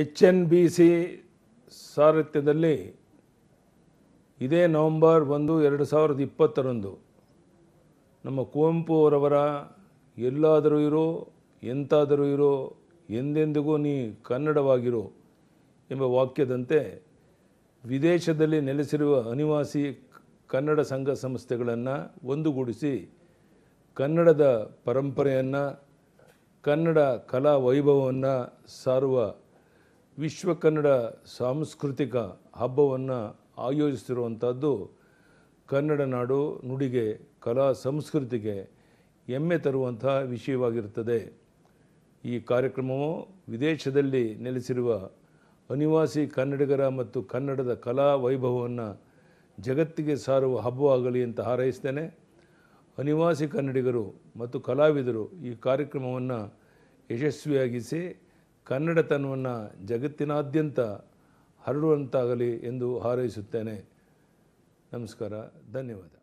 H N B C ಸಾರಥ್ಯದಲ್ಲಿ ಇದೇ November ಒಂದು ಎರಡು ಸಾವಿರದ ಇಪ್ಪತ್ತರಂದು ನಮ್ಮ ಕುವೆಂಪು ಅವರವರ ಎಲ್ಲಾದರೂ ಇರೋ ಎಂತಾದರೂ ಇರೋ ಎಂದೆಂದಿಗೂ ನೀ ಕನ್ನಡವಾಗಿರೋ ಎಂಬ ವಾಕ್ಯದಂತೆ ವಿದೇಶದಲ್ಲಿ ನೆಲೆಸಿರುವ ಅನಿವಾಸಿ ಕನ್ನಡ ಸಂಘ ಸಂಸ್ಥೆಗಳನ್ನು ಒಂದುಗೂಡಿಸಿ ಕನ್ನಡದ ಪರಂಪರೆಯನ್ನು ಕನ್ನಡ ಕಲಾ ವೈಭವವನ್ನು ಸಾರುವ ವಿಶ್ವ ಕನ್ನಡ ಸಾಂಸ್ಕೃತಿಕ ಹಬ್ಬವನ್ನು ಆಯೋಜಿಸಿರುವಂಥದ್ದು ಕನ್ನಡ ನಾಡು ನುಡಿಗೆ ಕಲಾ ಸಂಸ್ಕೃತಿಗೆ ಹೆಮ್ಮೆ ತರುವಂಥ ವಿಷಯವಾಗಿರುತ್ತದೆ ಈ ಕಾರ್ಯಕ್ರಮವು ವಿದೇಶದಲ್ಲಿ ನೆಲೆಸಿರುವ ಅನಿವಾಸಿ ಕನ್ನಡಿಗರ ಮತ್ತು ಕನ್ನಡದ ಕಲಾ ವೈಭವವನ್ನು ಜಗತ್ತಿಗೆ ಸಾರುವ ಹಬ್ಬವಾಗಲಿ ಅಂತ ಹಾರೈಸ್ತೇನೆ ಅನಿವಾಸಿ ಕನ್ನಡಿಗರು ಮತ್ತು ಕಲಾವಿದರು ಈ ಕಾರ್ಯಕ್ರಮವನ್ನು ಯಶಸ್ವಿಯಾಗಿಸಿ ಕನ್ನಡತನವನ್ನು ಜಗತ್ತಿನಾದ್ಯಂತ ಹರಡುವಂತಾಗಲಿ ಎಂದು ಹಾರೈಸುತ್ತೇನೆ ನಮಸ್ಕಾರ ಧನ್ಯವಾದ